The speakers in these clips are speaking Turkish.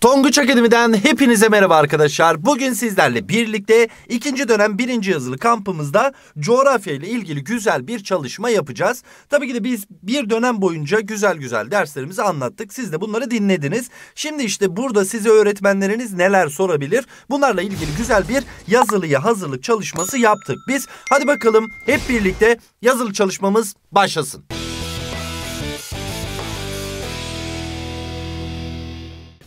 Tonguç Akademi'den hepinize merhaba arkadaşlar. Bugün sizlerle birlikte ikinci dönem birinci yazılı kampımızda coğrafya ile ilgili güzel bir çalışma yapacağız. Tabii ki de biz bir dönem boyunca güzel güzel derslerimizi anlattık. Siz de bunları dinlediniz. Şimdi işte burada size öğretmenleriniz neler sorabilir? Bunlarla ilgili güzel bir yazılıya hazırlık çalışması yaptık biz. Hadi bakalım hep birlikte yazılı çalışmamız başlasın.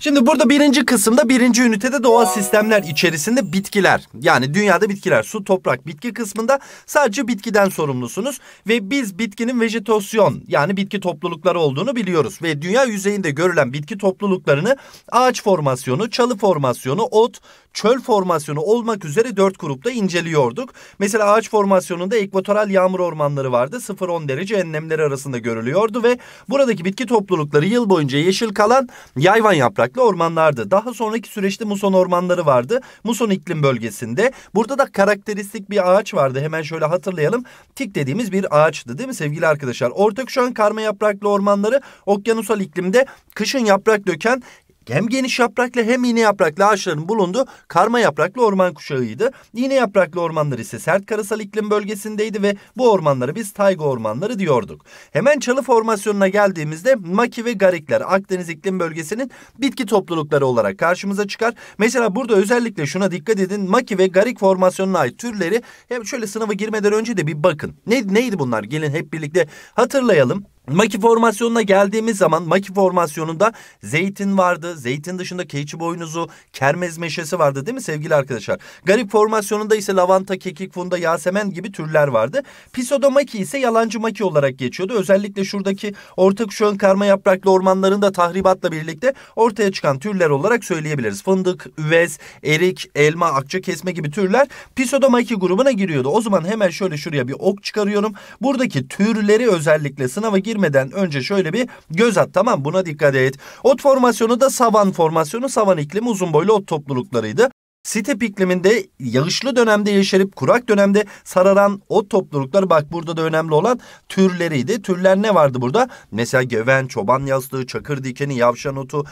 Şimdi burada birinci kısımda birinci ünitede doğal sistemler içerisinde bitkiler. Yani dünyada bitkiler su, toprak, bitki kısmında sadece bitkiden sorumlusunuz. Ve biz bitkinin vejetasyon yani bitki toplulukları olduğunu biliyoruz. Ve dünya yüzeyinde görülen bitki topluluklarını ağaç formasyonu, çalı formasyonu, ot, çöl formasyonu olmak üzere dört grupta inceliyorduk. Mesela ağaç formasyonunda ekvatoral yağmur ormanları vardı. 0-10 derece enlemleri arasında görülüyordu ve buradaki bitki toplulukları yıl boyunca yeşil kalan yayvan yapraklı ormanlardı. Daha sonraki süreçte muson ormanları vardı. Muson iklim bölgesinde. Burada da karakteristik bir ağaç vardı. Hemen şöyle hatırlayalım. Tik dediğimiz bir ağaçtı değil mi sevgili arkadaşlar? Ortak şu an karma yapraklı ormanları okyanusal iklimde kışın yaprak döken hem geniş yapraklı hem iğne yapraklı ağaçların bulunduğu karma yapraklı orman kuşağıydı. İğne yapraklı ormanlar ise sert karasal iklim bölgesindeydi ve bu ormanları biz tayga ormanları diyorduk. Hemen çalı formasyonuna geldiğimizde maki ve garikler Akdeniz iklim bölgesinin bitki toplulukları olarak karşımıza çıkar. Mesela burada özellikle şuna dikkat edin maki ve garik formasyonuna ait türleri hem şöyle sınava girmeden önce de bir bakın. Ne, neydi bunlar? Gelin hep birlikte hatırlayalım. Maki formasyonuna geldiğimiz zaman Maki formasyonunda zeytin vardı. Zeytin dışında keçi boynuzu, kermez meşesi vardı değil mi sevgili arkadaşlar? Garip formasyonunda ise lavanta, kekik, funda, yasemen gibi türler vardı. Pisoda Maki ise yalancı Maki olarak geçiyordu. Özellikle şuradaki orta kuş karma yapraklı ormanlarında tahribatla birlikte ortaya çıkan türler olarak söyleyebiliriz. Fındık, üvez, erik, elma, akça kesme gibi türler Pisoda Maki grubuna giriyordu. O zaman hemen şöyle şuraya bir ok çıkarıyorum. Buradaki türleri özellikle sınava gir girmeden önce şöyle bir göz at tamam buna dikkat et. Ot formasyonu da savan formasyonu. Savan iklimi uzun boylu ot topluluklarıydı. Site ikliminde yağışlı dönemde yeşerip kurak dönemde sararan o topluluklar bak burada da önemli olan türleriydi. Türler ne vardı burada? Mesela geven, çoban yastığı, çakır dikeni, yavşan otu,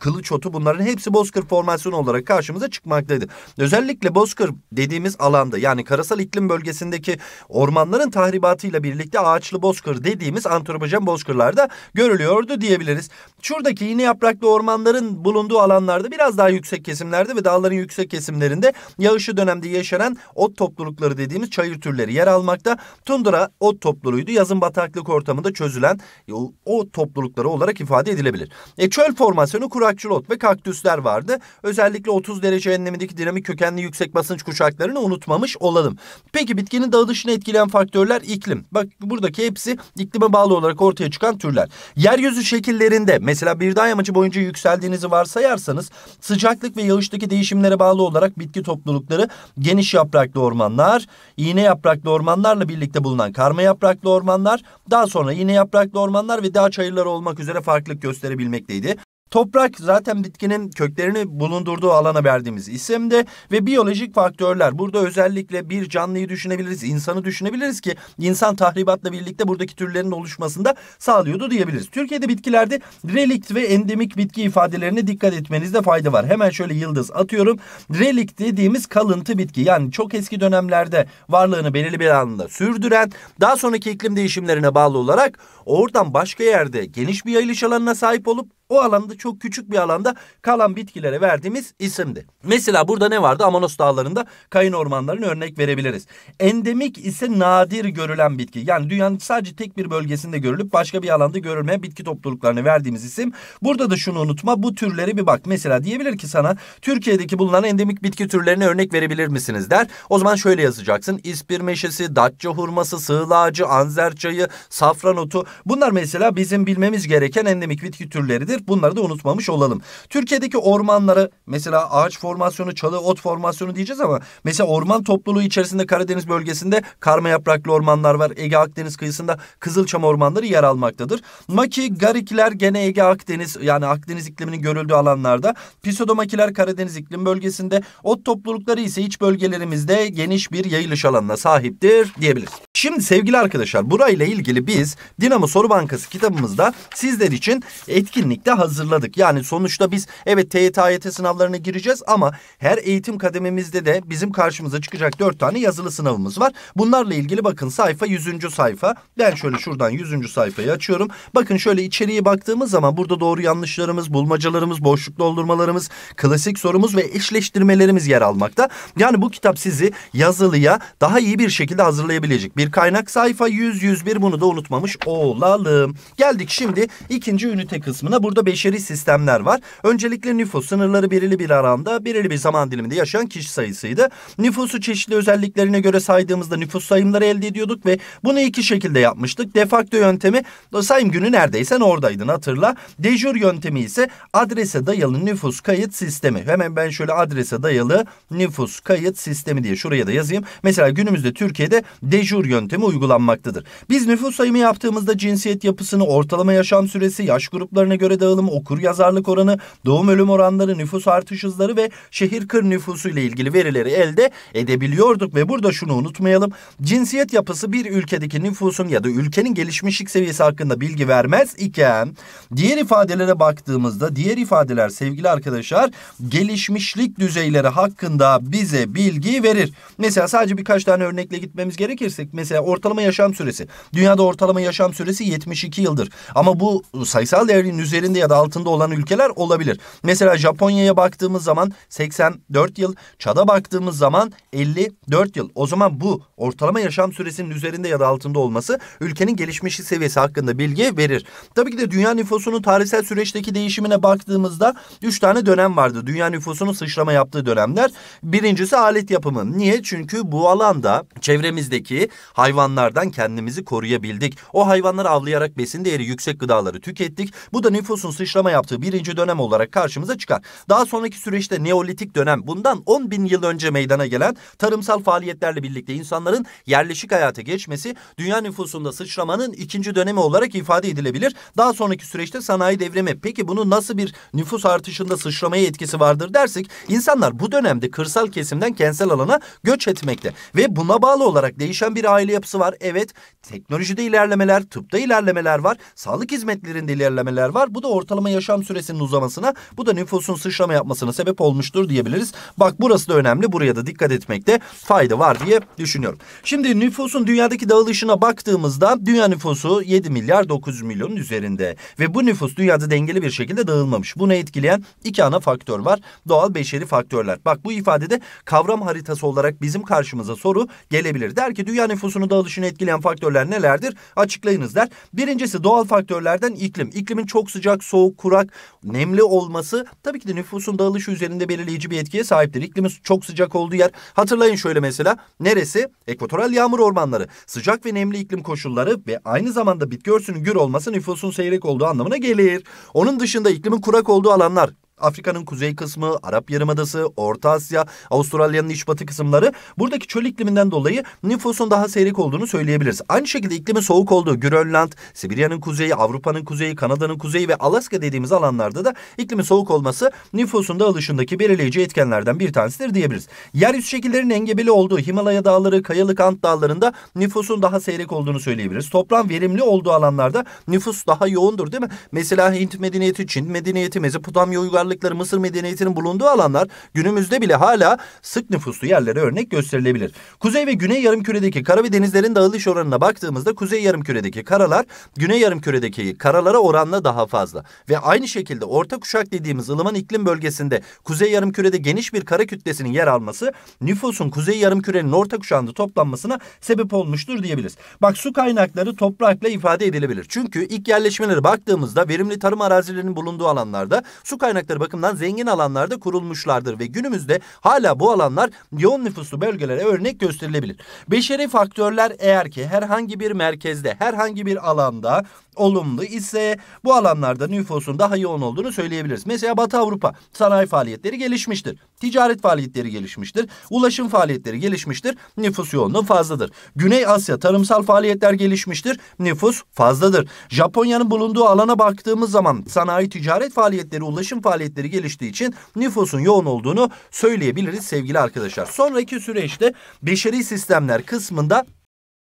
kılıç otu bunların hepsi bozkır formasyonu olarak karşımıza çıkmaktaydı. Özellikle bozkır dediğimiz alanda yani karasal iklim bölgesindeki ormanların tahribatıyla birlikte ağaçlı bozkır dediğimiz antropojen bozkırlarda görülüyordu diyebiliriz. Şuradaki yine yapraklı ormanların bulunduğu alanlarda biraz daha yüksek kesimlerde ve dağların yüksek kesimlerinde yağışlı dönemde yaşanan ot toplulukları dediğimiz çayır türleri yer almakta. Tundra ot topluluğuydu. Yazın bataklık ortamında çözülen e, o, o toplulukları olarak ifade edilebilir. E, çöl formasyonu kurakçıl ot ve kaktüsler vardı. Özellikle 30 derece enlemindeki dinamik kökenli yüksek basınç kuşaklarını unutmamış olalım. Peki bitkinin dağılışını etkileyen faktörler iklim. Bak buradaki hepsi iklime bağlı olarak ortaya çıkan türler. Yeryüzü şekillerinde mesela bir dağ yamacı boyunca yükseldiğinizi varsayarsanız sıcaklık ve yağıştaki değişimlere bağlı bağlı olarak bitki toplulukları geniş yapraklı ormanlar, iğne yapraklı ormanlarla birlikte bulunan karma yapraklı ormanlar, daha sonra iğne yapraklı ormanlar ve dağ çayırları olmak üzere farklılık gösterebilmekteydi. Toprak zaten bitkinin köklerini bulundurduğu alana verdiğimiz isimde ve biyolojik faktörler. Burada özellikle bir canlıyı düşünebiliriz, insanı düşünebiliriz ki insan tahribatla birlikte buradaki türlerin oluşmasında sağlıyordu diyebiliriz. Türkiye'de bitkilerde relikt ve endemik bitki ifadelerine dikkat etmenizde fayda var. Hemen şöyle yıldız atıyorum. Relikt dediğimiz kalıntı bitki yani çok eski dönemlerde varlığını belirli bir alanda sürdüren daha sonraki iklim değişimlerine bağlı olarak oradan başka yerde geniş bir yayılış alanına sahip olup o alanda çok küçük bir alanda kalan bitkilere verdiğimiz isimdi. Mesela burada ne vardı? Amanos dağlarında kayın ormanlarını örnek verebiliriz. Endemik ise nadir görülen bitki. Yani dünyanın sadece tek bir bölgesinde görülüp başka bir alanda görülmeyen bitki topluluklarını verdiğimiz isim. Burada da şunu unutma bu türleri bir bak. Mesela diyebilir ki sana Türkiye'deki bulunan endemik bitki türlerine örnek verebilir misiniz der. O zaman şöyle yazacaksın. İspir meşesi, datça hurması, sığla ağacı, anzer çayı, safran otu. Bunlar mesela bizim bilmemiz gereken endemik bitki türleridir. Bunları da unutmamış olalım. Türkiye'deki ormanlara mesela ağaç formasyonu, çalı ot formasyonu diyeceğiz ama mesela orman topluluğu içerisinde Karadeniz bölgesinde karma yapraklı ormanlar var. Ege Akdeniz kıyısında Kızılçam ormanları yer almaktadır. Maki, Garikler gene Ege Akdeniz yani Akdeniz ikliminin görüldüğü alanlarda. Pisodomakiler Karadeniz iklim bölgesinde. Ot toplulukları ise iç bölgelerimizde geniş bir yayılış alanına sahiptir diyebiliriz. Şimdi sevgili arkadaşlar burayla ilgili biz Dinamo Soru Bankası kitabımızda sizler için etkinlikte hazırladık sınırladık. Yani sonuçta biz evet TYT AYT sınavlarına gireceğiz ama her eğitim kademimizde de bizim karşımıza çıkacak dört tane yazılı sınavımız var. Bunlarla ilgili bakın sayfa yüzüncü sayfa. Ben şöyle şuradan yüzüncü sayfayı açıyorum. Bakın şöyle içeriye baktığımız zaman burada doğru yanlışlarımız, bulmacalarımız, boşluk doldurmalarımız, klasik sorumuz ve eşleştirmelerimiz yer almakta. Yani bu kitap sizi yazılıya daha iyi bir şekilde hazırlayabilecek. Bir kaynak sayfa 100-101 bunu da unutmamış olalım. Geldik şimdi ikinci ünite kısmına. Burada beşeri sistemler var. Öncelikle nüfus sınırları belirli bir aranda belirli bir zaman diliminde yaşayan kişi sayısıydı. Nüfusu çeşitli özelliklerine göre saydığımızda nüfus sayımları elde ediyorduk ve bunu iki şekilde yapmıştık. Defakto yöntemi sayım günü neredeysen oradaydın hatırla. Dejur yöntemi ise adrese dayalı nüfus kayıt sistemi. Hemen ben şöyle adrese dayalı nüfus kayıt sistemi diye şuraya da yazayım. Mesela günümüzde Türkiye'de dejur yöntemi uygulanmaktadır. Biz nüfus sayımı yaptığımızda cinsiyet yapısını, ortalama yaşam süresi, yaş gruplarına göre dağılımı, okur yazarlık oranı, doğum ölüm oranları, nüfus artış hızları ve şehir kır nüfusu ile ilgili verileri elde edebiliyorduk ve burada şunu unutmayalım. Cinsiyet yapısı bir ülkedeki nüfusun ya da ülkenin gelişmişlik seviyesi hakkında bilgi vermez iken diğer ifadelere baktığımızda diğer ifadeler sevgili arkadaşlar gelişmişlik düzeyleri hakkında bize bilgi verir. Mesela sadece birkaç tane örnekle gitmemiz gerekirsek, mesela ortalama yaşam süresi. Dünyada ortalama yaşam süresi 72 yıldır. Ama bu sayısal değerin üzerinde ya da altında altında olan ülkeler olabilir. Mesela Japonya'ya baktığımız zaman 84 yıl, Çad'a baktığımız zaman 54 yıl. O zaman bu ortalama yaşam süresinin üzerinde ya da altında olması ülkenin gelişmişlik seviyesi hakkında bilgi verir. Tabii ki de dünya nüfusunun tarihsel süreçteki değişimine baktığımızda 3 tane dönem vardı. Dünya nüfusunun sıçrama yaptığı dönemler. Birincisi alet yapımı. Niye? Çünkü bu alanda çevremizdeki hayvanlardan kendimizi koruyabildik. O hayvanları avlayarak besin değeri yüksek gıdaları tükettik. Bu da nüfusun sıçrama açıklama yaptığı birinci dönem olarak karşımıza çıkar. Daha sonraki süreçte Neolitik dönem bundan 10 bin yıl önce meydana gelen tarımsal faaliyetlerle birlikte insanların yerleşik hayata geçmesi dünya nüfusunda sıçramanın ikinci dönemi olarak ifade edilebilir. Daha sonraki süreçte sanayi devrimi. Peki bunu nasıl bir nüfus artışında sıçramaya etkisi vardır dersek insanlar bu dönemde kırsal kesimden kentsel alana göç etmekte ve buna bağlı olarak değişen bir aile yapısı var. Evet teknolojide ilerlemeler, tıpta ilerlemeler var, sağlık hizmetlerinde ilerlemeler var. Bu da ortalamaya yaşam süresinin uzamasına bu da nüfusun sıçrama yapmasına sebep olmuştur diyebiliriz. Bak burası da önemli buraya da dikkat etmekte fayda var diye düşünüyorum. Şimdi nüfusun dünyadaki dağılışına baktığımızda dünya nüfusu 7 milyar 900 milyonun üzerinde ve bu nüfus dünyada dengeli bir şekilde dağılmamış. Bunu etkileyen iki ana faktör var doğal beşeri faktörler. Bak bu ifadede kavram haritası olarak bizim karşımıza soru gelebilir. Der ki dünya nüfusunu dağılışını etkileyen faktörler nelerdir? Açıklayınız der. Birincisi doğal faktörlerden iklim. İklimin çok sıcak, soğuk, kuru kurak, nemli olması tabii ki de nüfusun dağılışı üzerinde belirleyici bir etkiye sahiptir. İklimi çok sıcak olduğu yer. Hatırlayın şöyle mesela neresi? Ekvatoral yağmur ormanları. Sıcak ve nemli iklim koşulları ve aynı zamanda bitki örtüsünün gür olması nüfusun seyrek olduğu anlamına gelir. Onun dışında iklimin kurak olduğu alanlar Afrika'nın kuzey kısmı, Arap Yarımadası, Orta Asya, Avustralya'nın iç batı kısımları buradaki çöl ikliminden dolayı nüfusun daha seyrek olduğunu söyleyebiliriz. Aynı şekilde iklimi soğuk olduğu Grönland, Sibirya'nın kuzeyi, Avrupa'nın kuzeyi, Kanada'nın kuzeyi ve Alaska dediğimiz alanlarda da iklimi soğuk olması nüfusun da alışındaki belirleyici etkenlerden bir tanesidir diyebiliriz. Yeryüzü şekillerinin engebeli olduğu Himalaya dağları, Kayalık Ant dağlarında nüfusun daha seyrek olduğunu söyleyebiliriz. Toprağın verimli olduğu alanlarda nüfus daha yoğundur değil mi? Mesela Hint medeniyeti, Çin medeniyeti, Mezopotamya uygarlığı uygarlıkları Mısır medeniyetinin bulunduğu alanlar günümüzde bile hala sık nüfuslu yerlere örnek gösterilebilir. Kuzey ve Güney yarımküredeki kara ve denizlerin dağılış oranına baktığımızda Kuzey yarımküredeki karalar Güney yarımküredeki karalara oranla daha fazla ve aynı şekilde orta kuşak dediğimiz ılıman iklim bölgesinde Kuzey yarımkürede geniş bir kara kütlesinin yer alması nüfusun Kuzey yarımkürenin orta kuşağında toplanmasına sebep olmuştur diyebiliriz. Bak su kaynakları toprakla ifade edilebilir. Çünkü ilk yerleşmeleri baktığımızda verimli tarım arazilerinin bulunduğu alanlarda su kaynakları imkanları bakımından zengin alanlarda kurulmuşlardır ve günümüzde hala bu alanlar yoğun nüfuslu bölgelere örnek gösterilebilir. Beşeri faktörler eğer ki herhangi bir merkezde, herhangi bir alanda olumlu ise bu alanlarda nüfusun daha yoğun olduğunu söyleyebiliriz. Mesela Batı Avrupa sanayi faaliyetleri gelişmiştir. Ticaret faaliyetleri gelişmiştir. Ulaşım faaliyetleri gelişmiştir. Nüfus yoğunluğu fazladır. Güney Asya tarımsal faaliyetler gelişmiştir. Nüfus fazladır. Japonya'nın bulunduğu alana baktığımız zaman sanayi, ticaret faaliyetleri, ulaşım faaliyetleri geliştiği için nüfusun yoğun olduğunu söyleyebiliriz sevgili arkadaşlar. Sonraki süreçte beşeri sistemler kısmında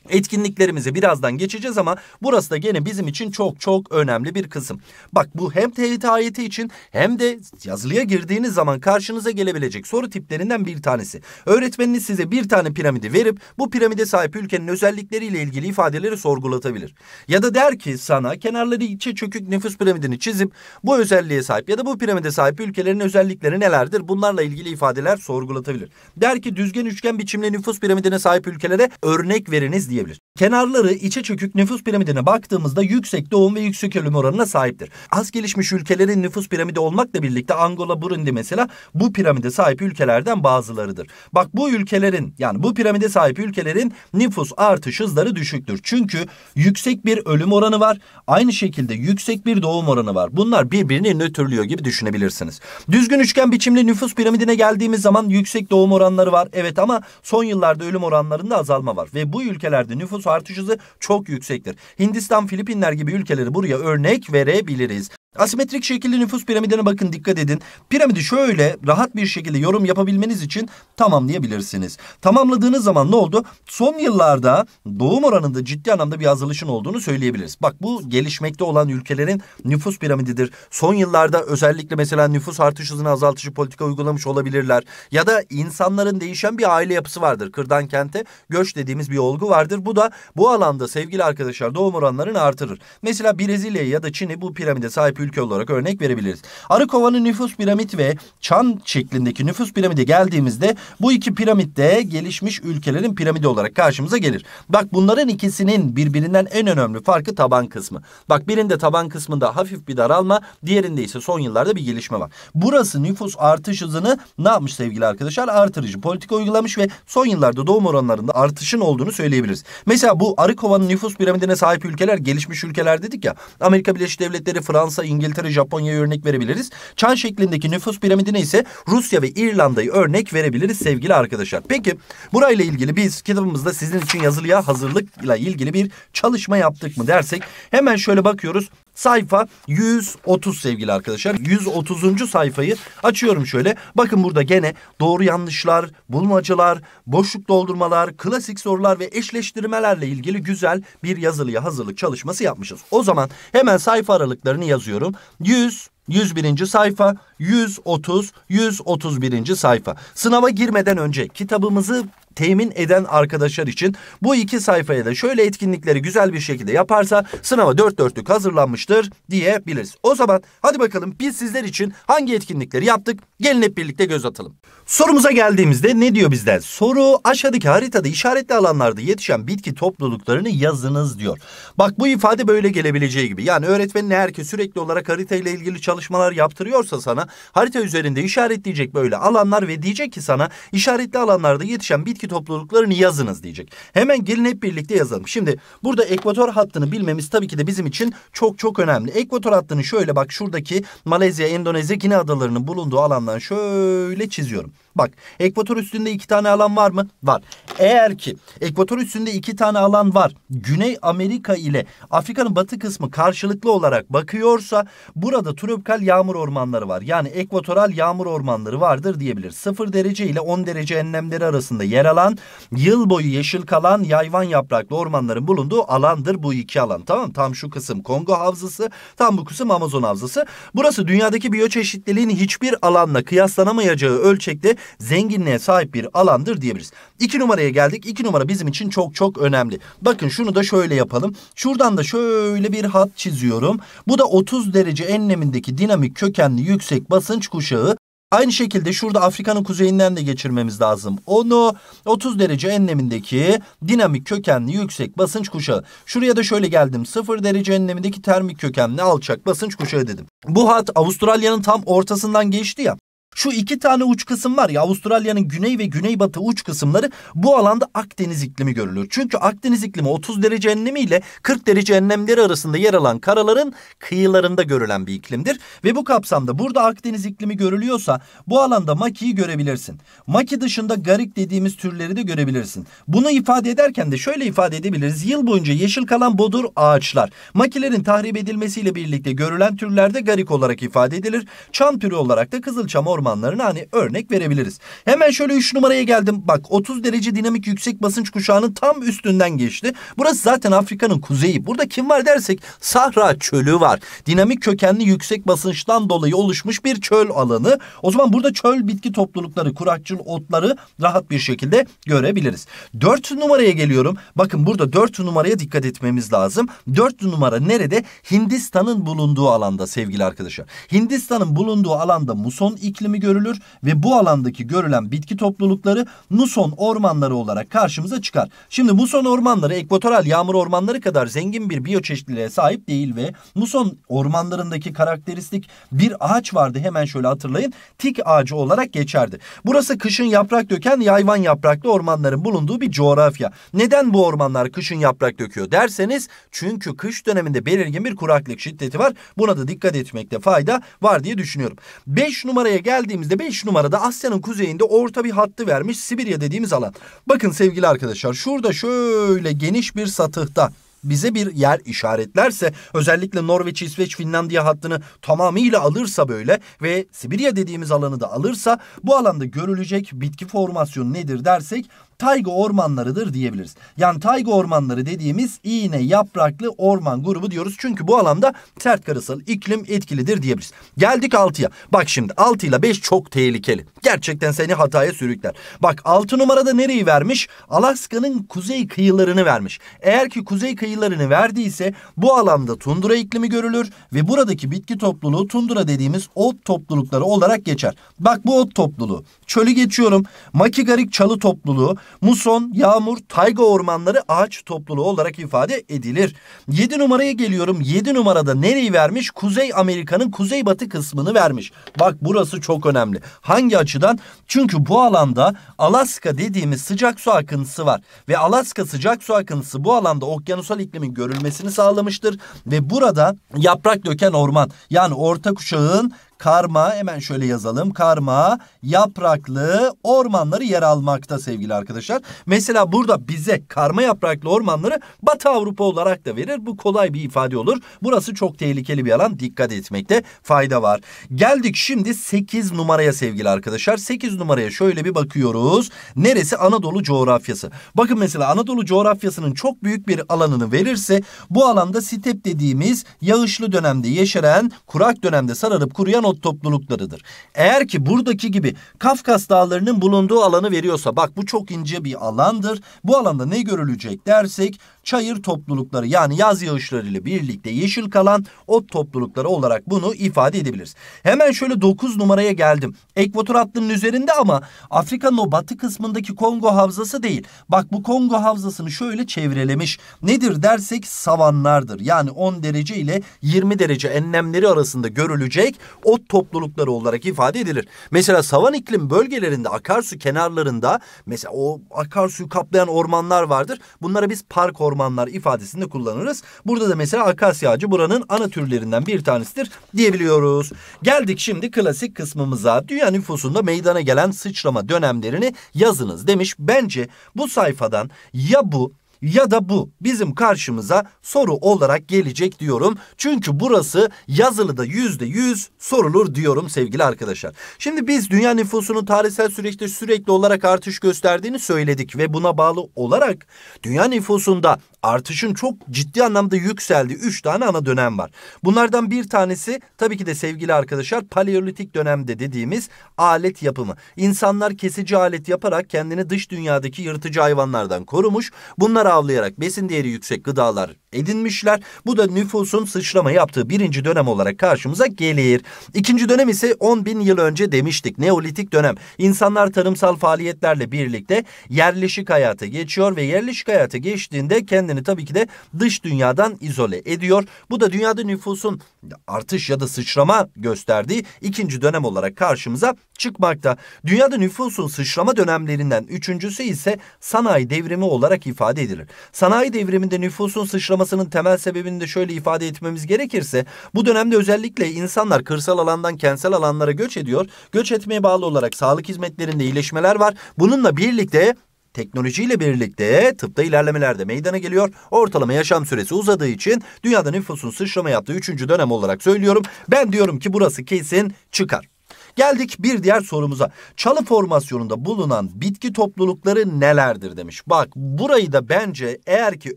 Etkinliklerimize birazdan geçeceğiz ama burası da gene bizim için çok çok önemli bir kısım. Bak bu hem TYT AYT için hem de yazılıya girdiğiniz zaman karşınıza gelebilecek soru tiplerinden bir tanesi. Öğretmeniniz size bir tane piramidi verip bu piramide sahip ülkenin özellikleriyle ilgili ifadeleri sorgulatabilir. Ya da der ki sana kenarları içe çökük nüfus piramidini çizip bu özelliğe sahip ya da bu piramide sahip ülkelerin özellikleri nelerdir bunlarla ilgili ifadeler sorgulatabilir. Der ki düzgen üçgen biçimli nüfus piramidine sahip ülkelere örnek veriniz diye diyebiliriz. Kenarları içe çökük nüfus piramidine baktığımızda yüksek doğum ve yüksek ölüm oranına sahiptir. Az gelişmiş ülkelerin nüfus piramidi olmakla birlikte Angola, Burundi mesela bu piramide sahip ülkelerden bazılarıdır. Bak bu ülkelerin yani bu piramide sahip ülkelerin nüfus artış hızları düşüktür. Çünkü yüksek bir ölüm oranı var. Aynı şekilde yüksek bir doğum oranı var. Bunlar birbirini nötrlüyor gibi düşünebilirsiniz. Düzgün üçgen biçimli nüfus piramidine geldiğimiz zaman yüksek doğum oranları var. Evet ama son yıllarda ölüm oranlarında azalma var. Ve bu ülkeler ülkelerde nüfus artış hızı çok yüksektir. Hindistan, Filipinler gibi ülkeleri buraya örnek verebiliriz. Asimetrik şekilli nüfus piramidine bakın dikkat edin. Piramidi şöyle rahat bir şekilde yorum yapabilmeniz için tamamlayabilirsiniz. Tamamladığınız zaman ne oldu? Son yıllarda doğum oranında ciddi anlamda bir azalışın olduğunu söyleyebiliriz. Bak bu gelişmekte olan ülkelerin nüfus piramididir. Son yıllarda özellikle mesela nüfus artış hızını azaltıcı politika uygulamış olabilirler. Ya da insanların değişen bir aile yapısı vardır. Kırdan kente göç dediğimiz bir olgu vardır. Bu da bu alanda sevgili arkadaşlar doğum oranlarını artırır. Mesela Brezilya ya da Çin'i bu piramide sahip ülke olarak örnek verebiliriz. Arı kovanı nüfus piramit ve çan şeklindeki nüfus piramidi geldiğimizde bu iki piramitte gelişmiş ülkelerin piramidi olarak karşımıza gelir. Bak bunların ikisinin birbirinden en önemli farkı taban kısmı. Bak birinde taban kısmında hafif bir daralma diğerinde ise son yıllarda bir gelişme var. Burası nüfus artış hızını ne yapmış sevgili arkadaşlar? Artırıcı politika uygulamış ve son yıllarda doğum oranlarında artışın olduğunu söyleyebiliriz. Mesela bu arı kovanı nüfus piramidine sahip ülkeler gelişmiş ülkeler dedik ya. Amerika Birleşik Devletleri, Fransa, İngiltere, Japonya'ya örnek verebiliriz. Çan şeklindeki nüfus piramidine ise Rusya ve İrlanda'yı örnek verebiliriz sevgili arkadaşlar. Peki burayla ilgili biz kitabımızda sizin için yazılıya hazırlıkla ilgili bir çalışma yaptık mı dersek hemen şöyle bakıyoruz. Sayfa 130 sevgili arkadaşlar. 130. sayfayı açıyorum şöyle. Bakın burada gene doğru yanlışlar, bulmacalar, boşluk doldurmalar, klasik sorular ve eşleştirmelerle ilgili güzel bir yazılıya hazırlık çalışması yapmışız. O zaman hemen sayfa aralıklarını yazıyorum. 100 101. sayfa, 130, 131. sayfa. Sınava girmeden önce kitabımızı temin eden arkadaşlar için bu iki sayfaya da şöyle etkinlikleri güzel bir şekilde yaparsa sınava dört dörtlük hazırlanmıştır diyebiliriz. O zaman hadi bakalım biz sizler için hangi etkinlikleri yaptık? Gelin hep birlikte göz atalım. Sorumuza geldiğimizde ne diyor bizden? Soru aşağıdaki haritada işaretli alanlarda yetişen bitki topluluklarını yazınız diyor. Bak bu ifade böyle gelebileceği gibi. Yani öğretmenin eğer ki sürekli olarak haritayla ilgili çalışmalar yaptırıyorsa sana harita üzerinde işaretleyecek böyle alanlar ve diyecek ki sana işaretli alanlarda yetişen bitki topluluklarını yazınız diyecek. Hemen gelin hep birlikte yazalım. Şimdi burada ekvator hattını bilmemiz tabii ki de bizim için çok çok önemli. Ekvator hattını şöyle bak şuradaki Malezya, Endonezya, Gine adalarının bulunduğu alandan şöyle çiziyorum. Bak ekvator üstünde iki tane alan var mı? Var. Eğer ki ekvator üstünde iki tane alan var. Güney Amerika ile Afrika'nın batı kısmı karşılıklı olarak bakıyorsa burada tropikal yağmur ormanları var. Yani ekvatoral yağmur ormanları vardır diyebilir. 0 derece ile 10 derece enlemleri arasında yer alan yıl boyu yeşil kalan yayvan yapraklı ormanların bulunduğu alandır bu iki alan. Tamam Tam şu kısım Kongo havzası tam bu kısım Amazon havzası. Burası dünyadaki biyoçeşitliliğin hiçbir alanla kıyaslanamayacağı ölçekte zenginliğe sahip bir alandır diyebiliriz. İki numaraya geldik. İki numara bizim için çok çok önemli. Bakın şunu da şöyle yapalım. Şuradan da şöyle bir hat çiziyorum. Bu da 30 derece enlemindeki dinamik kökenli yüksek basınç kuşağı. Aynı şekilde şurada Afrika'nın kuzeyinden de geçirmemiz lazım. Onu 30 derece enlemindeki dinamik kökenli yüksek basınç kuşağı. Şuraya da şöyle geldim. 0 derece enlemindeki termik kökenli alçak basınç kuşağı dedim. Bu hat Avustralya'nın tam ortasından geçti ya. Şu iki tane uç kısım var ya Avustralya'nın güney ve güneybatı uç kısımları bu alanda Akdeniz iklimi görülür. Çünkü Akdeniz iklimi 30 derece enlemi ile 40 derece enlemleri arasında yer alan karaların kıyılarında görülen bir iklimdir. Ve bu kapsamda burada Akdeniz iklimi görülüyorsa bu alanda makiyi görebilirsin. Maki dışında garik dediğimiz türleri de görebilirsin. Bunu ifade ederken de şöyle ifade edebiliriz. Yıl boyunca yeşil kalan bodur ağaçlar. Makilerin tahrip edilmesiyle birlikte görülen türlerde garik olarak ifade edilir. Çam türü olarak da kızılçam ormanı ormanlarına hani örnek verebiliriz. Hemen şöyle 3 numaraya geldim. Bak 30 derece dinamik yüksek basınç kuşağının tam üstünden geçti. Burası zaten Afrika'nın kuzeyi. Burada kim var dersek Sahra çölü var. Dinamik kökenli yüksek basınçtan dolayı oluşmuş bir çöl alanı. O zaman burada çöl bitki toplulukları, kurakçıl otları rahat bir şekilde görebiliriz. 4 numaraya geliyorum. Bakın burada 4 numaraya dikkat etmemiz lazım. 4 numara nerede? Hindistan'ın bulunduğu alanda sevgili arkadaşlar. Hindistan'ın bulunduğu alanda muson iklimi eğilimi görülür ve bu alandaki görülen bitki toplulukları muson ormanları olarak karşımıza çıkar. Şimdi muson ormanları ekvatoral yağmur ormanları kadar zengin bir biyoçeşitliliğe sahip değil ve muson ormanlarındaki karakteristik bir ağaç vardı hemen şöyle hatırlayın. Tik ağacı olarak geçerdi. Burası kışın yaprak döken yayvan yapraklı ormanların bulunduğu bir coğrafya. Neden bu ormanlar kışın yaprak döküyor derseniz çünkü kış döneminde belirgin bir kuraklık şiddeti var. Buna da dikkat etmekte fayda var diye düşünüyorum. 5 numaraya gel geldiğimizde 5 numarada Asya'nın kuzeyinde orta bir hattı vermiş Sibirya dediğimiz alan. Bakın sevgili arkadaşlar şurada şöyle geniş bir satıhta bize bir yer işaretlerse özellikle Norveç, İsveç, Finlandiya hattını tamamıyla alırsa böyle ve Sibirya dediğimiz alanı da alırsa bu alanda görülecek bitki formasyonu nedir dersek tayga ormanlarıdır diyebiliriz. Yani tayga ormanları dediğimiz iğne yapraklı orman grubu diyoruz. Çünkü bu alanda sert karasal iklim etkilidir diyebiliriz. Geldik 6'ya. Bak şimdi 6 ile 5 çok tehlikeli. Gerçekten seni hataya sürükler. Bak 6 numarada nereyi vermiş? Alaska'nın kuzey kıyılarını vermiş. Eğer ki kuzey kıyılarını verdiyse bu alanda tundura iklimi görülür ve buradaki bitki topluluğu tundura dediğimiz ot toplulukları olarak geçer. Bak bu ot topluluğu. Çölü geçiyorum. Makigarik çalı topluluğu. Muson, yağmur, tayga ormanları ağaç topluluğu olarak ifade edilir. 7 numaraya geliyorum. 7 numarada nereyi vermiş? Kuzey Amerika'nın kuzeybatı kısmını vermiş. Bak burası çok önemli. Hangi açıdan? Çünkü bu alanda Alaska dediğimiz sıcak su akıntısı var. Ve Alaska sıcak su akıntısı bu alanda okyanusal iklimin görülmesini sağlamıştır. Ve burada yaprak döken orman yani orta kuşağın Karma hemen şöyle yazalım. Karma yapraklı ormanları yer almakta sevgili arkadaşlar. Mesela burada bize karma yapraklı ormanları Batı Avrupa olarak da verir. Bu kolay bir ifade olur. Burası çok tehlikeli bir alan. Dikkat etmekte fayda var. Geldik şimdi 8 numaraya sevgili arkadaşlar. 8 numaraya şöyle bir bakıyoruz. Neresi? Anadolu coğrafyası. Bakın mesela Anadolu coğrafyasının çok büyük bir alanını verirse bu alanda step dediğimiz yağışlı dönemde yeşeren, kurak dönemde sararıp kuruyan Arnavut topluluklarıdır. Eğer ki buradaki gibi Kafkas dağlarının bulunduğu alanı veriyorsa bak bu çok ince bir alandır. Bu alanda ne görülecek dersek çayır toplulukları yani yaz yağışlarıyla birlikte yeşil kalan ot toplulukları olarak bunu ifade edebiliriz. Hemen şöyle 9 numaraya geldim. Ekvator hattının üzerinde ama Afrika'nın o batı kısmındaki Kongo havzası değil. Bak bu Kongo havzasını şöyle çevrelemiş. Nedir dersek savanlardır. Yani 10 derece ile 20 derece enlemleri arasında görülecek ot toplulukları olarak ifade edilir. Mesela savan iklim bölgelerinde akarsu kenarlarında mesela o akarsuyu kaplayan ormanlar vardır. Bunlara biz park ormanları ormanlar ifadesini de kullanırız. Burada da mesela akasya ağacı buranın ana türlerinden bir tanesidir diyebiliyoruz. Geldik şimdi klasik kısmımıza. Dünya nüfusunda meydana gelen sıçrama dönemlerini yazınız demiş. Bence bu sayfadan ya bu ya da bu bizim karşımıza soru olarak gelecek diyorum. Çünkü burası yazılıda yüzde yüz sorulur diyorum sevgili arkadaşlar. Şimdi biz dünya nüfusunun tarihsel süreçte sürekli olarak artış gösterdiğini söyledik ve buna bağlı olarak dünya nüfusunda artışın çok ciddi anlamda yükseldiği üç tane ana dönem var. Bunlardan bir tanesi tabii ki de sevgili arkadaşlar paleolitik dönemde dediğimiz alet yapımı. İnsanlar kesici alet yaparak kendini dış dünyadaki yırtıcı hayvanlardan korumuş. Bunları avlayarak besin değeri yüksek gıdalar edinmişler. Bu da nüfusun sıçrama yaptığı birinci dönem olarak karşımıza gelir. İkinci dönem ise 10 bin yıl önce demiştik. Neolitik dönem. İnsanlar tarımsal faaliyetlerle birlikte yerleşik hayata geçiyor ve yerleşik hayata geçtiğinde kendi kendini tabii ki de dış dünyadan izole ediyor. Bu da dünyada nüfusun artış ya da sıçrama gösterdiği ikinci dönem olarak karşımıza çıkmakta. Dünyada nüfusun sıçrama dönemlerinden üçüncüsü ise sanayi devrimi olarak ifade edilir. Sanayi devriminde nüfusun sıçramasının temel sebebini de şöyle ifade etmemiz gerekirse bu dönemde özellikle insanlar kırsal alandan kentsel alanlara göç ediyor. Göç etmeye bağlı olarak sağlık hizmetlerinde iyileşmeler var. Bununla birlikte teknolojiyle birlikte tıpta ilerlemeler de meydana geliyor. Ortalama yaşam süresi uzadığı için dünyada nüfusun sıçrama yaptığı üçüncü dönem olarak söylüyorum. Ben diyorum ki burası kesin çıkar. Geldik bir diğer sorumuza. Çalı formasyonunda bulunan bitki toplulukları nelerdir demiş. Bak burayı da bence eğer ki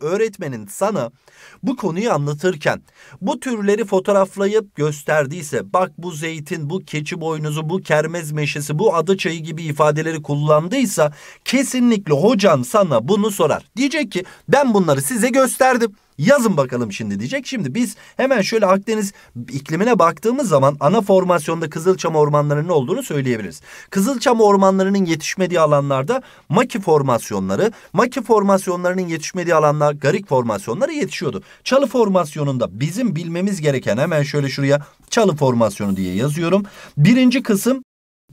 öğretmenin sana bu konuyu anlatırken bu türleri fotoğraflayıp gösterdiyse bak bu zeytin, bu keçi boynuzu, bu kermez meşesi, bu adı çayı gibi ifadeleri kullandıysa kesinlikle hocan sana bunu sorar. Diyecek ki ben bunları size gösterdim. Yazın bakalım şimdi diyecek. Şimdi biz hemen şöyle Akdeniz iklimine baktığımız zaman ana formasyonda Kızılçam ormanlarının olduğunu söyleyebiliriz. Kızılçam ormanlarının yetişmediği alanlarda maki formasyonları, maki formasyonlarının yetişmediği alanlar garik formasyonları yetişiyordu. Çalı formasyonunda bizim bilmemiz gereken hemen şöyle şuraya çalı formasyonu diye yazıyorum. Birinci kısım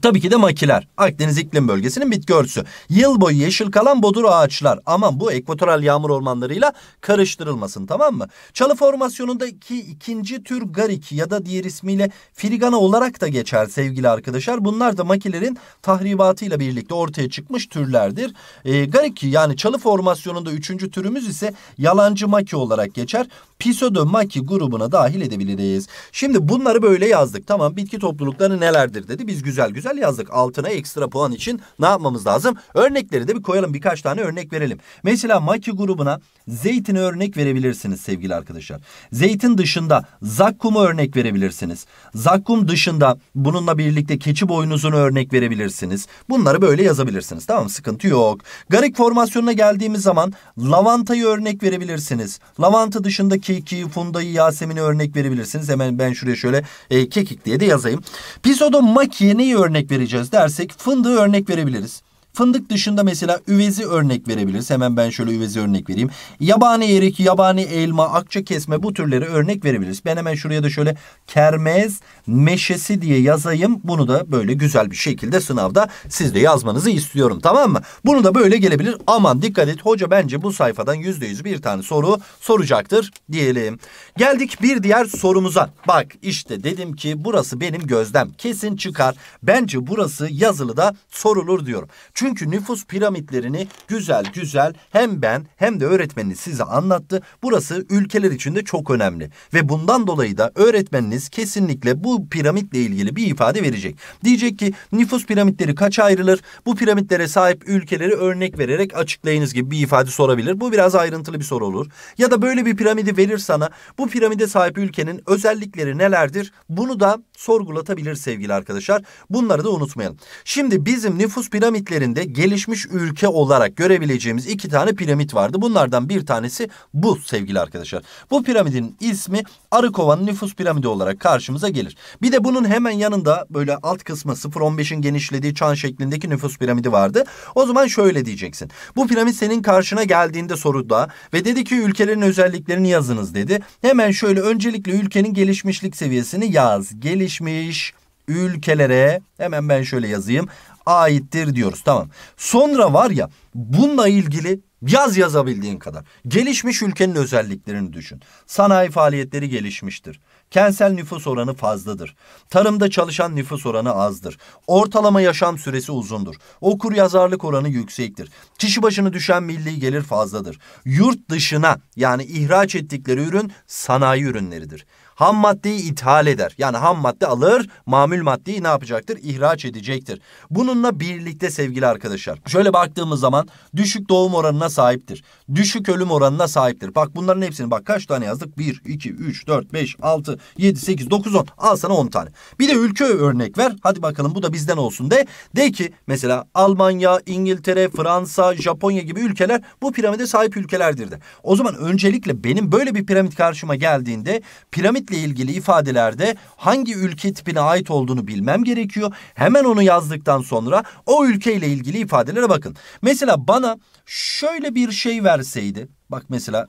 Tabii ki de makiler. Akdeniz iklim bölgesinin bitki örtüsü. Yıl boyu yeşil kalan bodur ağaçlar. Aman bu ekvatoral yağmur ormanlarıyla karıştırılmasın tamam mı? Çalı formasyonundaki ikinci tür garik ya da diğer ismiyle firigana olarak da geçer sevgili arkadaşlar. Bunlar da makilerin tahribatıyla birlikte ortaya çıkmış türlerdir. E, garik yani çalı formasyonunda üçüncü türümüz ise yalancı maki olarak geçer. Pisödömaki grubuna dahil edebiliriz. Şimdi bunları böyle yazdık. Tamam bitki toplulukları nelerdir dedi. Biz güzel güzel güzel yazdık. Altına ekstra puan için ne yapmamız lazım? Örnekleri de bir koyalım. Birkaç tane örnek verelim. Mesela maki grubuna zeytin örnek verebilirsiniz sevgili arkadaşlar. Zeytin dışında zakkumu örnek verebilirsiniz. Zakkum dışında bununla birlikte keçi boynuzunu örnek verebilirsiniz. Bunları böyle yazabilirsiniz. Tamam Sıkıntı yok. Garik formasyonuna geldiğimiz zaman lavantayı örnek verebilirsiniz. Lavanta dışında kekiği, fundayı, yasemini örnek verebilirsiniz. Hemen ben şuraya şöyle e, kekik diye de yazayım. Pisodomaki neyi örnek örnek vereceğiz dersek fındığı örnek verebiliriz. Fındık dışında mesela üvezi örnek verebiliriz. Hemen ben şöyle üvezi örnek vereyim. Yabani erik, yabani elma, akça kesme bu türleri örnek verebiliriz. Ben hemen şuraya da şöyle kermez meşesi diye yazayım. Bunu da böyle güzel bir şekilde sınavda siz de yazmanızı istiyorum tamam mı? Bunu da böyle gelebilir. Aman dikkat et hoca bence bu sayfadan yüzde yüz bir tane soru soracaktır diyelim. Geldik bir diğer sorumuza. Bak işte dedim ki burası benim gözlem. Kesin çıkar. Bence burası yazılıda sorulur diyorum. Çünkü nüfus piramitlerini güzel güzel hem ben hem de öğretmeniniz size anlattı. Burası ülkeler için de çok önemli. Ve bundan dolayı da öğretmeniniz kesinlikle bu piramitle ilgili bir ifade verecek. Diyecek ki nüfus piramitleri kaç ayrılır? Bu piramitlere sahip ülkeleri örnek vererek açıklayınız gibi bir ifade sorabilir. Bu biraz ayrıntılı bir soru olur. Ya da böyle bir piramidi verir sana. Bu piramide sahip ülkenin özellikleri nelerdir? Bunu da sorgulatabilir sevgili arkadaşlar. Bunları da unutmayalım. Şimdi bizim nüfus piramitlerinde gelişmiş ülke olarak görebileceğimiz iki tane piramit vardı. Bunlardan bir tanesi bu sevgili arkadaşlar. Bu piramidin ismi Arıkovan nüfus piramidi olarak karşımıza gelir. Bir de bunun hemen yanında böyle alt kısmı 0.15'in genişlediği çan şeklindeki nüfus piramidi vardı. O zaman şöyle diyeceksin. Bu piramit senin karşına geldiğinde soruda ve dedi ki ülkelerin özelliklerini yazınız dedi. Hemen Hemen şöyle öncelikle ülkenin gelişmişlik seviyesini yaz. Gelişmiş ülkelere hemen ben şöyle yazayım. Aittir diyoruz tamam. Sonra var ya bununla ilgili Yaz yazabildiğin kadar. Gelişmiş ülkenin özelliklerini düşün. Sanayi faaliyetleri gelişmiştir. Kentsel nüfus oranı fazladır. Tarımda çalışan nüfus oranı azdır. Ortalama yaşam süresi uzundur. Okur yazarlık oranı yüksektir. Kişi başına düşen milli gelir fazladır. Yurt dışına yani ihraç ettikleri ürün sanayi ürünleridir ham maddeyi ithal eder. Yani ham madde alır, mamül maddeyi ne yapacaktır? İhraç edecektir. Bununla birlikte sevgili arkadaşlar. Şöyle baktığımız zaman düşük doğum oranına sahiptir. Düşük ölüm oranına sahiptir. Bak bunların hepsini bak kaç tane yazdık? 1, 2, 3, 4, 5, 6, 7, 8, 9, 10. Al sana 10 tane. Bir de ülke örnek ver. Hadi bakalım bu da bizden olsun de. De ki mesela Almanya, İngiltere, Fransa, Japonya gibi ülkeler bu piramide sahip ülkelerdir de. O zaman öncelikle benim böyle bir piramit karşıma geldiğinde piramit ülketle ilgili ifadelerde hangi ülke tipine ait olduğunu bilmem gerekiyor. Hemen onu yazdıktan sonra o ülke ile ilgili ifadelere bakın. Mesela bana şöyle bir şey verseydi. Bak mesela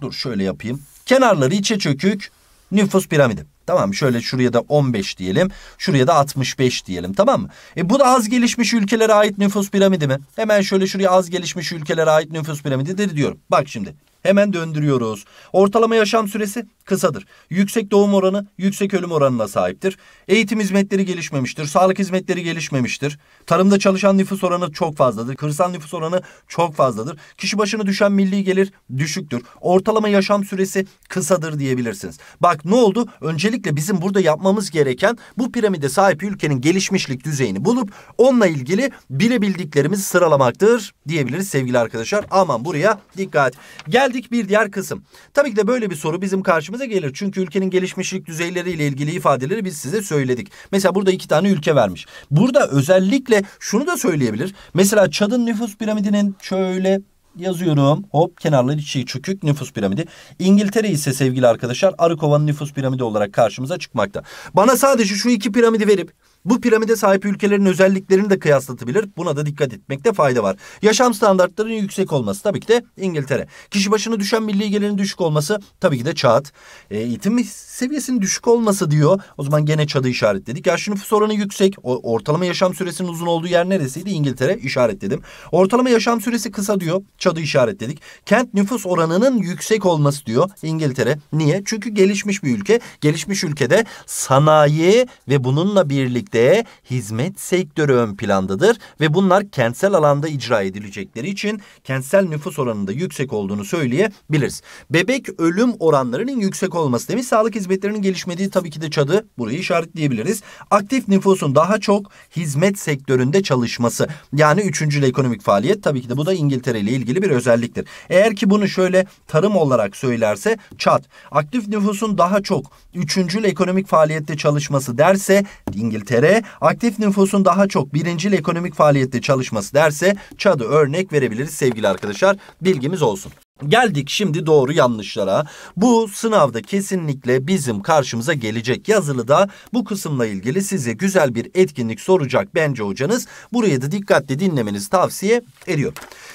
dur şöyle yapayım. Kenarları içe çökük nüfus piramidi. Tamam şöyle şuraya da 15 diyelim. Şuraya da 65 diyelim tamam mı? E bu da az gelişmiş ülkelere ait nüfus piramidi mi? Hemen şöyle şuraya az gelişmiş ülkelere ait nüfus piramididir diyorum. Bak şimdi Hemen döndürüyoruz. Ortalama yaşam süresi kısadır. Yüksek doğum oranı yüksek ölüm oranına sahiptir. Eğitim hizmetleri gelişmemiştir. Sağlık hizmetleri gelişmemiştir. Tarımda çalışan nüfus oranı çok fazladır. Kırsal nüfus oranı çok fazladır. Kişi başına düşen milli gelir düşüktür. Ortalama yaşam süresi kısadır diyebilirsiniz. Bak ne oldu? Öncelikle bizim burada yapmamız gereken bu piramide sahip ülkenin gelişmişlik düzeyini bulup onunla ilgili bilebildiklerimizi sıralamaktır diyebiliriz sevgili arkadaşlar. Aman buraya dikkat. gel. Geldik bir diğer kısım. Tabii ki de böyle bir soru bizim karşımıza gelir. Çünkü ülkenin gelişmişlik düzeyleriyle ilgili ifadeleri biz size söyledik. Mesela burada iki tane ülke vermiş. Burada özellikle şunu da söyleyebilir. Mesela Çad'ın nüfus piramidinin şöyle yazıyorum. Hop kenarları içi çökük nüfus piramidi. İngiltere ise sevgili arkadaşlar Arıkova'nın nüfus piramidi olarak karşımıza çıkmakta. Bana sadece şu iki piramidi verip bu piramide sahip ülkelerin özelliklerini de kıyaslatabilir. Buna da dikkat etmekte fayda var. Yaşam standartlarının yüksek olması tabii ki de İngiltere. Kişi başına düşen milli gelirin düşük olması tabii ki de Çat. E, eğitim seviyesinin düşük olması diyor. O zaman gene Çad'ı işaretledik. Yaşlı nüfus oranı yüksek. O, ortalama yaşam süresinin uzun olduğu yer neresiydi? İngiltere işaretledim. Ortalama yaşam süresi kısa diyor. Çad'ı işaretledik. Kent nüfus oranının yüksek olması diyor İngiltere. Niye? Çünkü gelişmiş bir ülke. Gelişmiş ülkede sanayi ve bununla birlikte birlikte hizmet sektörü ön plandadır ve bunlar kentsel alanda icra edilecekleri için kentsel nüfus oranında yüksek olduğunu söyleyebiliriz. Bebek ölüm oranlarının yüksek olması demiş. Sağlık hizmetlerinin gelişmediği tabii ki de çadı burayı işaretleyebiliriz. Aktif nüfusun daha çok hizmet sektöründe çalışması yani üçüncül ekonomik faaliyet tabii ki de bu da İngiltere ile ilgili bir özelliktir. Eğer ki bunu şöyle tarım olarak söylerse çat. Aktif nüfusun daha çok üçüncül ekonomik faaliyette çalışması derse İngiltere üzere aktif nüfusun daha çok birincil ekonomik faaliyette çalışması derse ÇAD'ı örnek verebiliriz sevgili arkadaşlar. Bilgimiz olsun. Geldik şimdi doğru yanlışlara. Bu sınavda kesinlikle bizim karşımıza gelecek yazılıda bu kısımla ilgili size güzel bir etkinlik soracak bence hocanız. Burayı da dikkatli dinlemenizi tavsiye ediyor.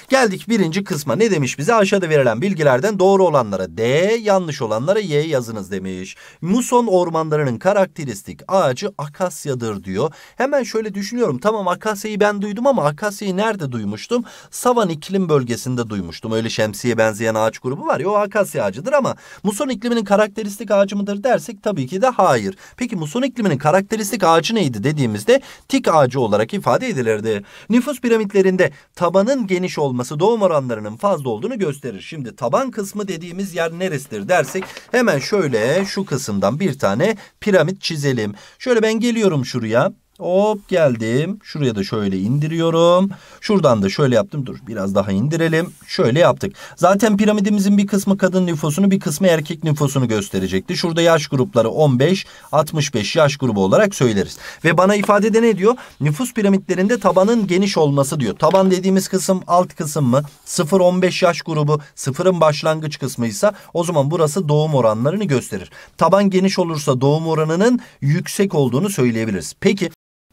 Geldik birinci kısma ne demiş bize? Aşağıda verilen bilgilerden doğru olanlara D, yanlış olanlara Y yazınız demiş. Muson ormanlarının karakteristik ağacı akasyadır diyor. Hemen şöyle düşünüyorum tamam akasyayı ben duydum ama akasyayı nerede duymuştum? Savan iklim bölgesinde duymuştum öyle şemsiye ben benzeyen ağaç grubu var ya o akasya ağacıdır ama muson ikliminin karakteristik ağacı mıdır dersek tabii ki de hayır. Peki muson ikliminin karakteristik ağacı neydi dediğimizde tik ağacı olarak ifade edilirdi. Nüfus piramitlerinde tabanın geniş olması doğum oranlarının fazla olduğunu gösterir. Şimdi taban kısmı dediğimiz yer neresidir dersek hemen şöyle şu kısımdan bir tane piramit çizelim. Şöyle ben geliyorum şuraya. Hop geldim. Şuraya da şöyle indiriyorum. Şuradan da şöyle yaptım. Dur biraz daha indirelim. Şöyle yaptık. Zaten piramidimizin bir kısmı kadın nüfusunu bir kısmı erkek nüfusunu gösterecekti. Şurada yaş grupları 15-65 yaş grubu olarak söyleriz. Ve bana ifadede ne diyor? Nüfus piramitlerinde tabanın geniş olması diyor. Taban dediğimiz kısım alt kısım mı? 0-15 yaş grubu sıfırın başlangıç kısmıysa o zaman burası doğum oranlarını gösterir. Taban geniş olursa doğum oranının yüksek olduğunu söyleyebiliriz. Peki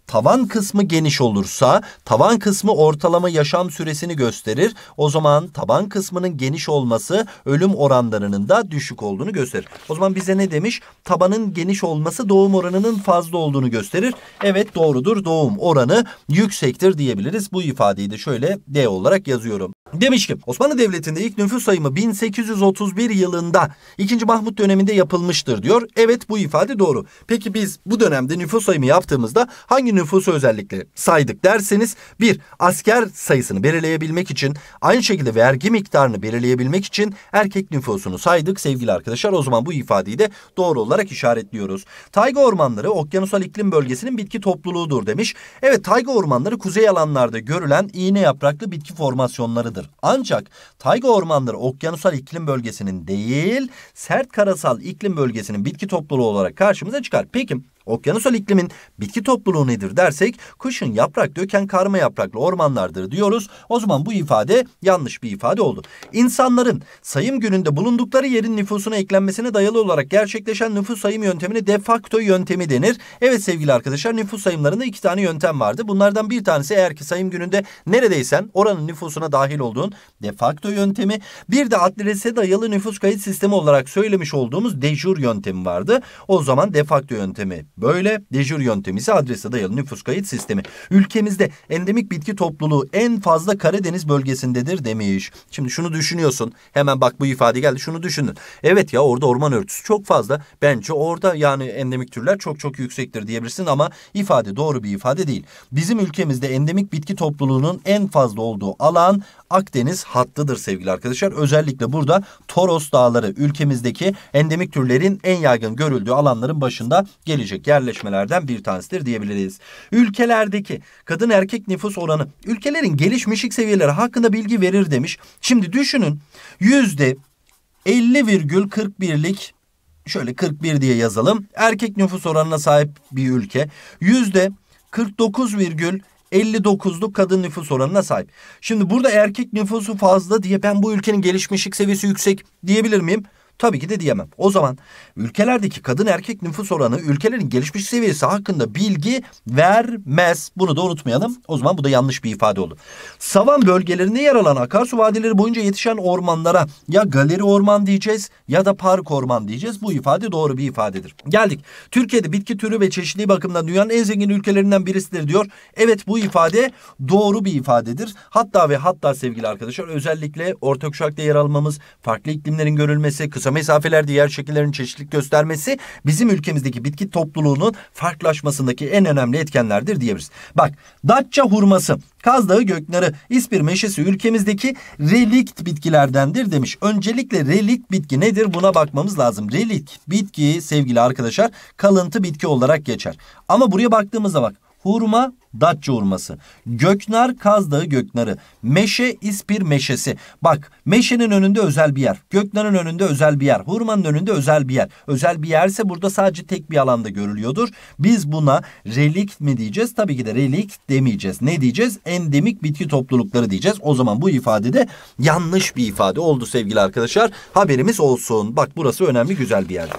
tavan kısmı geniş olursa tavan kısmı ortalama yaşam süresini gösterir. O zaman taban kısmının geniş olması ölüm oranlarının da düşük olduğunu gösterir. O zaman bize ne demiş? Tabanın geniş olması doğum oranının fazla olduğunu gösterir. Evet doğrudur doğum oranı yüksektir diyebiliriz. Bu ifadeyi de şöyle D olarak yazıyorum. Demiş ki Osmanlı Devleti'nde ilk nüfus sayımı 1831 yılında 2. Mahmut döneminde yapılmıştır diyor. Evet bu ifade doğru. Peki biz bu dönemde nüfus sayımı yaptığımızda hangi nüfusu özellikle saydık derseniz bir asker sayısını belirleyebilmek için aynı şekilde vergi miktarını belirleyebilmek için erkek nüfusunu saydık sevgili arkadaşlar. O zaman bu ifadeyi de doğru olarak işaretliyoruz. Tayga ormanları okyanusal iklim bölgesinin bitki topluluğudur demiş. Evet tayga ormanları kuzey alanlarda görülen iğne yapraklı bitki formasyonlarıdır. Ancak tayga ormanları okyanusal iklim bölgesinin değil sert karasal iklim bölgesinin bitki topluluğu olarak karşımıza çıkar. Peki Okyanusal iklimin bitki topluluğu nedir dersek kışın yaprak döken karma yapraklı ormanlardır diyoruz. O zaman bu ifade yanlış bir ifade oldu. İnsanların sayım gününde bulundukları yerin nüfusuna eklenmesine dayalı olarak gerçekleşen nüfus sayım yöntemine de facto yöntemi denir. Evet sevgili arkadaşlar nüfus sayımlarında iki tane yöntem vardı. Bunlardan bir tanesi eğer ki sayım gününde neredeysen oranın nüfusuna dahil olduğun de facto yöntemi. Bir de adrese dayalı nüfus kayıt sistemi olarak söylemiş olduğumuz dejur yöntemi vardı. O zaman de facto yöntemi Böyle dejur yöntemi ise adrese dayalı nüfus kayıt sistemi. Ülkemizde endemik bitki topluluğu en fazla Karadeniz bölgesindedir demiş. Şimdi şunu düşünüyorsun. Hemen bak bu ifade geldi. Şunu düşünün. Evet ya orada orman örtüsü çok fazla. Bence orada yani endemik türler çok çok yüksektir diyebilirsin ama ifade doğru bir ifade değil. Bizim ülkemizde endemik bitki topluluğunun en fazla olduğu alan Akdeniz hattıdır sevgili arkadaşlar. Özellikle burada Toros Dağları ülkemizdeki endemik türlerin en yaygın görüldüğü alanların başında gelecek yerleşmelerden bir tanesidir diyebiliriz. Ülkelerdeki kadın erkek nüfus oranı ülkelerin gelişmişlik seviyeleri hakkında bilgi verir demiş. Şimdi düşünün yüzde 50,41'lik şöyle 41 diye yazalım. Erkek nüfus oranına sahip bir ülke yüzde 49,51 59'luk kadın nüfus oranına sahip. Şimdi burada erkek nüfusu fazla diye ben bu ülkenin gelişmişlik seviyesi yüksek diyebilir miyim? Tabii ki de diyemem. O zaman ülkelerdeki kadın erkek nüfus oranı ülkelerin gelişmiş seviyesi hakkında bilgi vermez. Bunu da unutmayalım. O zaman bu da yanlış bir ifade oldu. Savan bölgelerinde yer alan akarsu vadileri boyunca yetişen ormanlara ya galeri orman diyeceğiz ya da park orman diyeceğiz. Bu ifade doğru bir ifadedir. Geldik. Türkiye'de bitki türü ve çeşitliği bakımından dünyanın en zengin ülkelerinden birisidir diyor. Evet bu ifade doğru bir ifadedir. Hatta ve hatta sevgili arkadaşlar özellikle orta kuşakta yer almamız, farklı iklimlerin görülmesi, kısa kısa mesafeler, diğer şekillerin çeşitlilik göstermesi bizim ülkemizdeki bitki topluluğunun farklılaşmasındaki en önemli etkenlerdir diyebiliriz. Bak Datça hurması, Kaz Dağı göknarı, İspir meşesi ülkemizdeki relikt bitkilerdendir demiş. Öncelikle relikt bitki nedir buna bakmamız lazım. Relikt bitki sevgili arkadaşlar kalıntı bitki olarak geçer. Ama buraya baktığımızda bak hurma, Datça hurması. Göknar Kazdağı Göknarı. Meşe İspir Meşesi. Bak meşenin önünde özel bir yer. Göknar'ın önünde özel bir yer. Hurmanın önünde özel bir yer. Özel bir yerse burada sadece tek bir alanda görülüyordur. Biz buna relik mi diyeceğiz? Tabii ki de relik demeyeceğiz. Ne diyeceğiz? Endemik bitki toplulukları diyeceğiz. O zaman bu ifade de yanlış bir ifade oldu sevgili arkadaşlar. Haberimiz olsun. Bak burası önemli güzel bir yer.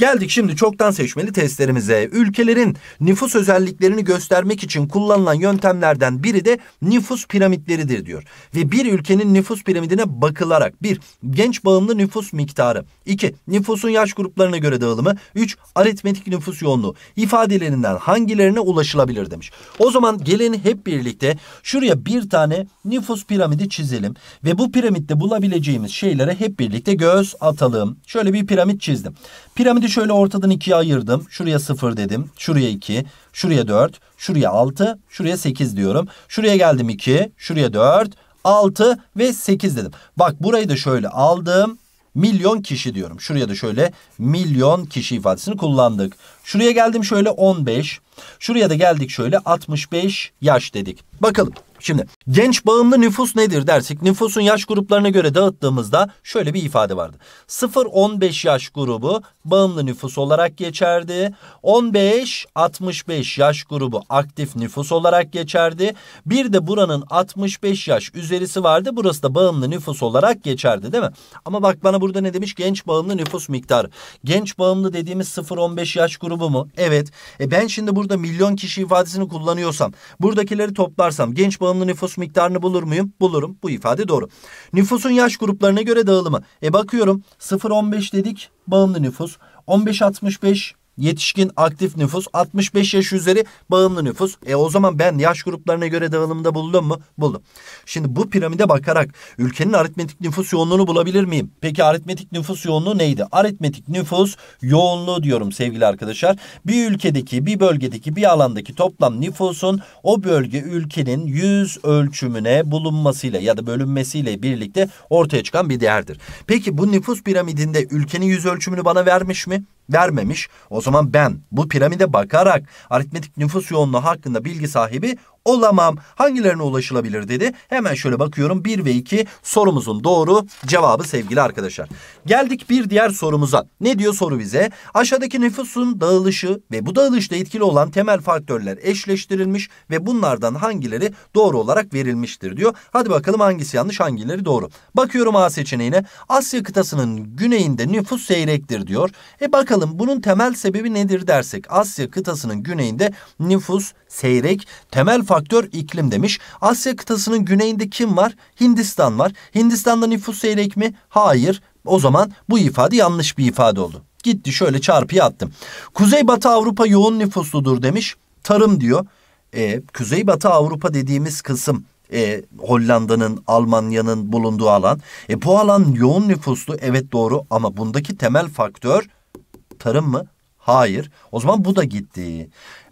Geldik şimdi çoktan seçmeli testlerimize. Ülkelerin nüfus özelliklerini göstermek için kullanılan yöntemlerden biri de nüfus piramitleridir diyor. Ve bir ülkenin nüfus piramidine bakılarak bir genç bağımlı nüfus miktarı, iki nüfusun yaş gruplarına göre dağılımı, üç aritmetik nüfus yoğunluğu ifadelerinden hangilerine ulaşılabilir demiş. O zaman gelin hep birlikte şuraya bir tane nüfus piramidi çizelim ve bu piramitte bulabileceğimiz şeylere hep birlikte göz atalım. Şöyle bir piramit çizdim. Piramidi şöyle ortadan ikiye ayırdım. Şuraya 0 dedim. Şuraya 2. Şuraya 4. Şuraya 6. Şuraya 8 diyorum. Şuraya geldim 2. Şuraya 4. 6 ve 8 dedim. Bak burayı da şöyle aldım. Milyon kişi diyorum. Şuraya da şöyle milyon kişi ifadesini kullandık. Şuraya geldim şöyle 15. Şuraya da geldik şöyle 65 yaş dedik. Bakalım. Şimdi genç bağımlı nüfus nedir dersek nüfusun yaş gruplarına göre dağıttığımızda şöyle bir ifade vardı. 0-15 yaş grubu bağımlı nüfus olarak geçerdi. 15-65 yaş grubu aktif nüfus olarak geçerdi. Bir de buranın 65 yaş üzerisi vardı. Burası da bağımlı nüfus olarak geçerdi değil mi? Ama bak bana burada ne demiş? Genç bağımlı nüfus miktarı. Genç bağımlı dediğimiz 0-15 yaş grubu mu? Evet. E ben şimdi burada milyon kişi ifadesini kullanıyorsam buradakileri toplarsam genç bağımlı bağımlı nüfus miktarını bulur muyum? Bulurum. Bu ifade doğru. Nüfusun yaş gruplarına göre dağılımı. E bakıyorum 0-15 dedik bağımlı nüfus. 15-65 yetişkin aktif nüfus 65 yaş üzeri bağımlı nüfus. E o zaman ben yaş gruplarına göre dağılımda buldum mu? Buldum. Şimdi bu piramide bakarak ülkenin aritmetik nüfus yoğunluğunu bulabilir miyim? Peki aritmetik nüfus yoğunluğu neydi? Aritmetik nüfus yoğunluğu diyorum sevgili arkadaşlar. Bir ülkedeki, bir bölgedeki, bir alandaki toplam nüfusun o bölge ülkenin yüz ölçümüne bulunmasıyla ya da bölünmesiyle birlikte ortaya çıkan bir değerdir. Peki bu nüfus piramidinde ülkenin yüz ölçümünü bana vermiş mi? vermemiş. O zaman ben bu piramide bakarak aritmetik nüfus yoğunluğu hakkında bilgi sahibi olamam. Hangilerine ulaşılabilir dedi. Hemen şöyle bakıyorum. 1 ve 2 sorumuzun doğru cevabı sevgili arkadaşlar. Geldik bir diğer sorumuza. Ne diyor soru bize? Aşağıdaki nüfusun dağılışı ve bu dağılışta etkili olan temel faktörler eşleştirilmiş ve bunlardan hangileri doğru olarak verilmiştir diyor. Hadi bakalım hangisi yanlış hangileri doğru. Bakıyorum A seçeneğine. Asya kıtasının güneyinde nüfus seyrektir diyor. E bakalım bunun temel sebebi nedir dersek Asya kıtasının güneyinde nüfus seyrek. Temel faktör iklim demiş. Asya kıtasının güneyinde kim var? Hindistan var. Hindistan'da nüfus seyrek mi? Hayır. O zaman bu ifade yanlış bir ifade oldu. Gitti şöyle çarpıya attım. Kuzeybatı Avrupa yoğun nüfusludur demiş. Tarım diyor. E, Kuzeybatı Avrupa dediğimiz kısım e, Hollanda'nın, Almanya'nın bulunduğu alan. E, bu alan yoğun nüfuslu evet doğru ama bundaki temel faktör tarım mı? Hayır. O zaman bu da gitti.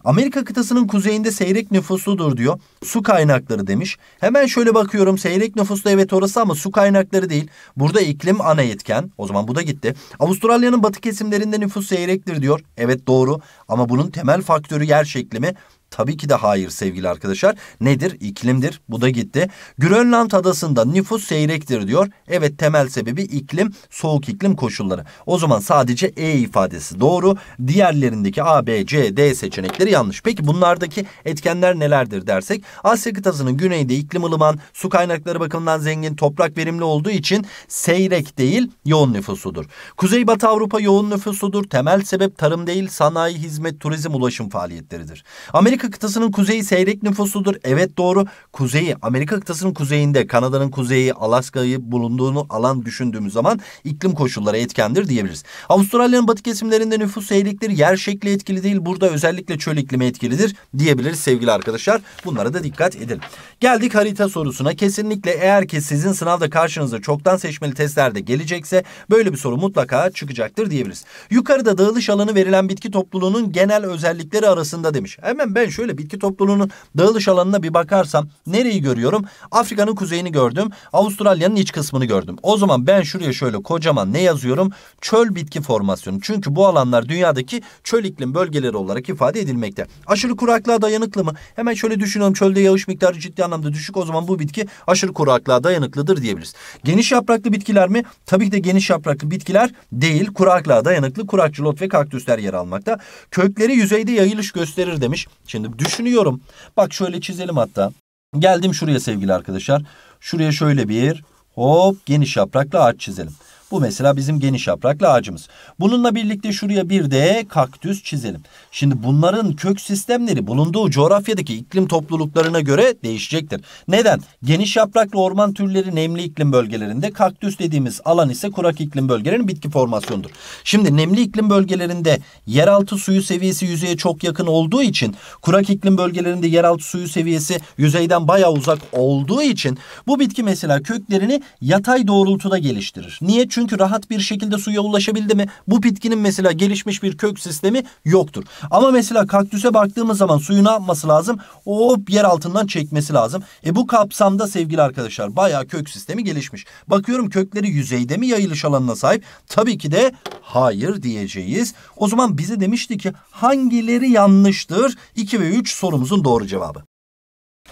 Amerika kıtasının kuzeyinde seyrek nüfusludur diyor. Su kaynakları demiş. Hemen şöyle bakıyorum. Seyrek nüfuslu evet orası ama su kaynakları değil. Burada iklim ana etken. O zaman bu da gitti. Avustralya'nın batı kesimlerinde nüfus seyrektir diyor. Evet doğru ama bunun temel faktörü yer şekli mi? Tabii ki de hayır sevgili arkadaşlar. Nedir? İklimdir. Bu da gitti. Grönland adasında nüfus seyrektir diyor. Evet temel sebebi iklim, soğuk iklim koşulları. O zaman sadece E ifadesi doğru. Diğerlerindeki A, B, C, D seçenekleri yanlış. Peki bunlardaki etkenler nelerdir dersek? Asya kıtasının güneyde iklim ılıman, su kaynakları bakımından zengin, toprak verimli olduğu için seyrek değil yoğun nüfusudur. Kuzeybatı Avrupa yoğun nüfusudur. Temel sebep tarım değil, sanayi, hizmet, turizm, ulaşım faaliyetleridir. Amerika Amerika kıtasının kuzeyi seyrek nüfusludur. Evet doğru. Kuzeyi Amerika kıtasının kuzeyinde Kanada'nın kuzeyi Alaska'yı bulunduğunu alan düşündüğümüz zaman iklim koşulları etkendir diyebiliriz. Avustralya'nın batı kesimlerinde nüfus seyrektir. Yer şekli etkili değil. Burada özellikle çöl iklimi etkilidir diyebiliriz sevgili arkadaşlar. Bunlara da dikkat edin. Geldik harita sorusuna. Kesinlikle eğer ki sizin sınavda karşınıza çoktan seçmeli testlerde gelecekse böyle bir soru mutlaka çıkacaktır diyebiliriz. Yukarıda dağılış alanı verilen bitki topluluğunun genel özellikleri arasında demiş. Hemen ben Zaten şöyle bitki topluluğunun dağılış alanına bir bakarsam nereyi görüyorum? Afrika'nın kuzeyini gördüm. Avustralya'nın iç kısmını gördüm. O zaman ben şuraya şöyle kocaman ne yazıyorum? Çöl bitki formasyonu. Çünkü bu alanlar dünyadaki çöl iklim bölgeleri olarak ifade edilmekte. Aşırı kuraklığa dayanıklı mı? Hemen şöyle düşünelim. Çölde yağış miktarı ciddi anlamda düşük. O zaman bu bitki aşırı kuraklığa dayanıklıdır diyebiliriz. Geniş yapraklı bitkiler mi? Tabii ki de geniş yapraklı bitkiler değil. Kuraklığa dayanıklı kurakçılot ve kaktüsler yer almakta. Kökleri yüzeyde yayılış gösterir demiş. Şimdi şimdi düşünüyorum. Bak şöyle çizelim hatta. Geldim şuraya sevgili arkadaşlar. Şuraya şöyle bir hop geniş yapraklı ağaç çizelim. Bu mesela bizim geniş yapraklı ağacımız. Bununla birlikte şuraya bir de kaktüs çizelim. Şimdi bunların kök sistemleri bulunduğu coğrafyadaki iklim topluluklarına göre değişecektir. Neden? Geniş yapraklı orman türleri nemli iklim bölgelerinde, kaktüs dediğimiz alan ise kurak iklim bölgelerinin bitki formasyonudur. Şimdi nemli iklim bölgelerinde yeraltı suyu seviyesi yüzeye çok yakın olduğu için, kurak iklim bölgelerinde yeraltı suyu seviyesi yüzeyden bayağı uzak olduğu için bu bitki mesela köklerini yatay doğrultuda geliştirir. Niye? Çünkü çünkü rahat bir şekilde suya ulaşabildi mi? Bu bitkinin mesela gelişmiş bir kök sistemi yoktur. Ama mesela kaktüse baktığımız zaman suyu ne yapması lazım? o yer altından çekmesi lazım. E bu kapsamda sevgili arkadaşlar bayağı kök sistemi gelişmiş. Bakıyorum kökleri yüzeyde mi yayılış alanına sahip? Tabii ki de hayır diyeceğiz. O zaman bize demişti ki hangileri yanlıştır? 2 ve 3 sorumuzun doğru cevabı.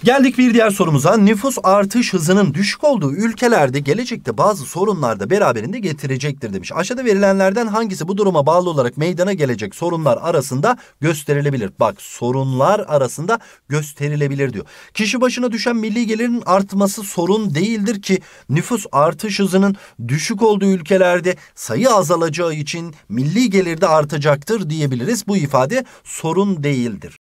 Geldik bir diğer sorumuza. Nüfus artış hızının düşük olduğu ülkelerde gelecekte bazı sorunlar da beraberinde getirecektir demiş. Aşağıda verilenlerden hangisi bu duruma bağlı olarak meydana gelecek sorunlar arasında gösterilebilir? Bak sorunlar arasında gösterilebilir diyor. Kişi başına düşen milli gelirin artması sorun değildir ki nüfus artış hızının düşük olduğu ülkelerde sayı azalacağı için milli gelirde artacaktır diyebiliriz. Bu ifade sorun değildir.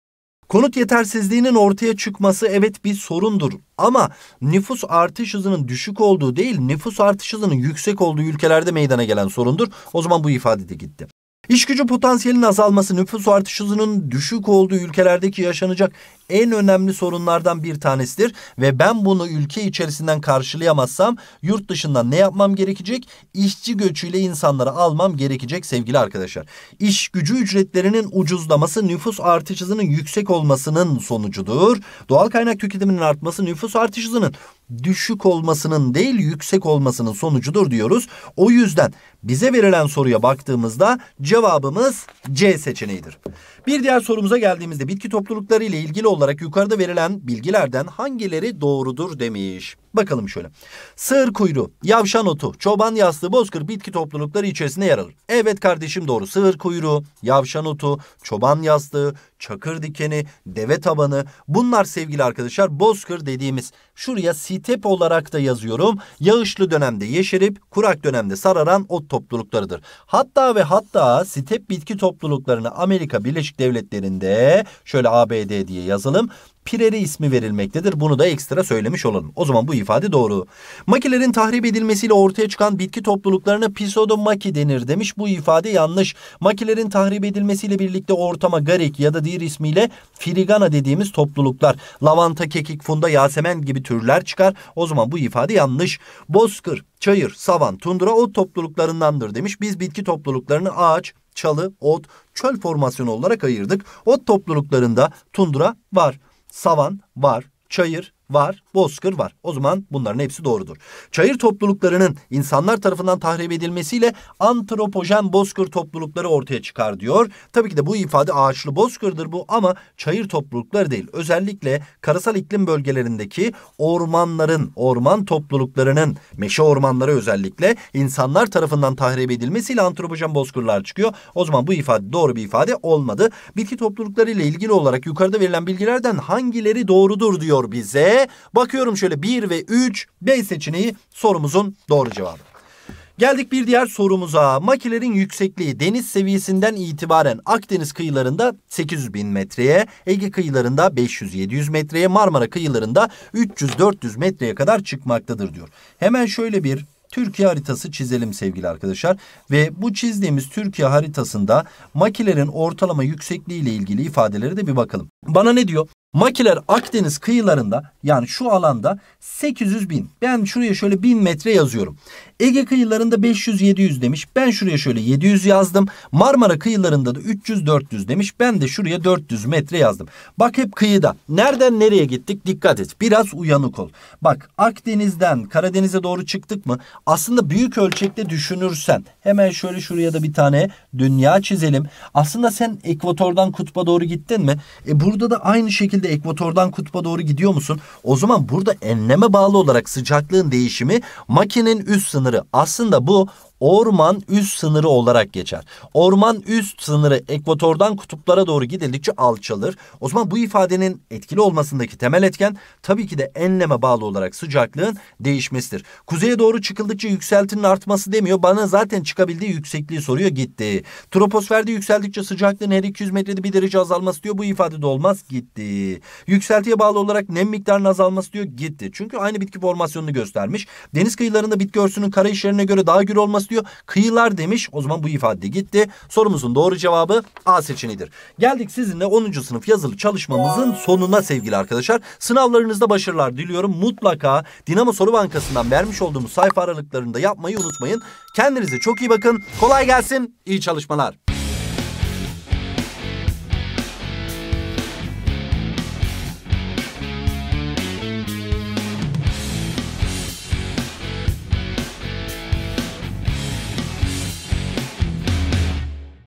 Konut yetersizliğinin ortaya çıkması evet bir sorundur ama nüfus artış hızının düşük olduğu değil nüfus artış hızının yüksek olduğu ülkelerde meydana gelen sorundur. O zaman bu ifade de gitti. İş gücü potansiyelinin azalması nüfus artış hızının düşük olduğu ülkelerdeki yaşanacak en önemli sorunlardan bir tanesidir ve ben bunu ülke içerisinden karşılayamazsam yurt dışında ne yapmam gerekecek? İşçi göçüyle insanları almam gerekecek sevgili arkadaşlar. İş gücü ücretlerinin ucuzlaması nüfus artış hızının yüksek olmasının sonucudur. Doğal kaynak tüketiminin artması nüfus artış hızının düşük olmasının değil yüksek olmasının sonucudur diyoruz. O yüzden bize verilen soruya baktığımızda cevabımız C seçeneğidir. Bir diğer sorumuza geldiğimizde bitki toplulukları ile ilgili olarak yukarıda verilen bilgilerden hangileri doğrudur demiş. Bakalım şöyle. Sığır kuyruğu, yavşan otu, çoban yaslı bozkır bitki toplulukları içerisinde yer alır. Evet kardeşim doğru. Sığır kuyruğu, yavşan otu, çoban yastığı, çakır dikeni, deve tabanı bunlar sevgili arkadaşlar bozkır dediğimiz. Şuraya sitep olarak da yazıyorum. Yağışlı dönemde yeşerip kurak dönemde sararan ot topluluklarıdır. Hatta ve hatta sitep bitki topluluklarını Amerika Birleşik Devletleri'nde şöyle ABD diye yazalım pireri ismi verilmektedir. Bunu da ekstra söylemiş olalım. O zaman bu ifade doğru. Makilerin tahrip edilmesiyle ortaya çıkan bitki topluluklarına pisodomaki denir demiş. Bu ifade yanlış. Makilerin tahrip edilmesiyle birlikte ortama garik ya da diğer ismiyle firigana dediğimiz topluluklar. Lavanta, kekik, funda, yasemen gibi türler çıkar. O zaman bu ifade yanlış. Bozkır, çayır, savan, tundra o topluluklarındandır demiş. Biz bitki topluluklarını ağaç, çalı, ot, çöl formasyonu olarak ayırdık. Ot topluluklarında tundra var savan var, çayır var, bozkır var. O zaman bunların hepsi doğrudur. Çayır topluluklarının insanlar tarafından tahrip edilmesiyle antropojen bozkır toplulukları ortaya çıkar diyor. Tabii ki de bu ifade ağaçlı bozkırdır bu ama çayır toplulukları değil. Özellikle karasal iklim bölgelerindeki ormanların, orman topluluklarının, meşe ormanları özellikle insanlar tarafından tahrip edilmesiyle antropojen bozkırlar çıkıyor. O zaman bu ifade doğru bir ifade olmadı. Bitki topluluklarıyla ilgili olarak yukarıda verilen bilgilerden hangileri doğrudur diyor bize. Bak Bakıyorum şöyle 1 ve 3 B seçeneği sorumuzun doğru cevabı. Geldik bir diğer sorumuza. Makilerin yüksekliği deniz seviyesinden itibaren Akdeniz kıyılarında 800 bin metreye, Ege kıyılarında 500-700 metreye, Marmara kıyılarında 300-400 metreye kadar çıkmaktadır diyor. Hemen şöyle bir Türkiye haritası çizelim sevgili arkadaşlar. Ve bu çizdiğimiz Türkiye haritasında makilerin ortalama yüksekliği ile ilgili ifadeleri de bir bakalım. Bana ne diyor? Makiler Akdeniz kıyılarında yani şu alanda 800 bin. Ben şuraya şöyle 1000 metre yazıyorum. Ege kıyılarında 500-700 demiş. Ben şuraya şöyle 700 yazdım. Marmara kıyılarında da 300-400 demiş. Ben de şuraya 400 metre yazdım. Bak hep kıyıda. Nereden nereye gittik? Dikkat et. Biraz uyanık ol. Bak Akdeniz'den Karadeniz'e doğru çıktık mı? Aslında büyük ölçekte düşünürsen. Hemen şöyle şuraya da bir tane dünya çizelim. Aslında sen ekvatordan kutba doğru gittin mi? E burada da aynı şekilde şekilde ekvatordan kutba doğru gidiyor musun? O zaman burada enleme bağlı olarak sıcaklığın değişimi makinenin üst sınırı. Aslında bu orman üst sınırı olarak geçer. Orman üst sınırı ekvatordan kutuplara doğru gidildikçe alçalır. O zaman bu ifadenin etkili olmasındaki temel etken tabii ki de enleme bağlı olarak sıcaklığın değişmesidir. Kuzeye doğru çıkıldıkça yükseltinin artması demiyor. Bana zaten çıkabildiği yüksekliği soruyor gitti. Troposferde yükseldikçe sıcaklığın her 200 metrede bir derece azalması diyor. Bu ifade de olmaz gitti. Yükseltiye bağlı olarak nem miktarının azalması diyor gitti. Çünkü aynı bitki formasyonunu göstermiş. Deniz kıyılarında bitki örsünün kara işlerine göre daha gür olması diyor. Kıyılar demiş. O zaman bu ifade gitti. Sorumuzun doğru cevabı A seçeneğidir. Geldik sizinle 10. sınıf yazılı çalışmamızın sonuna sevgili arkadaşlar. Sınavlarınızda başarılar diliyorum. Mutlaka Dinamo Soru Bankası'ndan vermiş olduğumuz sayfa aralıklarında yapmayı unutmayın. Kendinize çok iyi bakın. Kolay gelsin. İyi çalışmalar.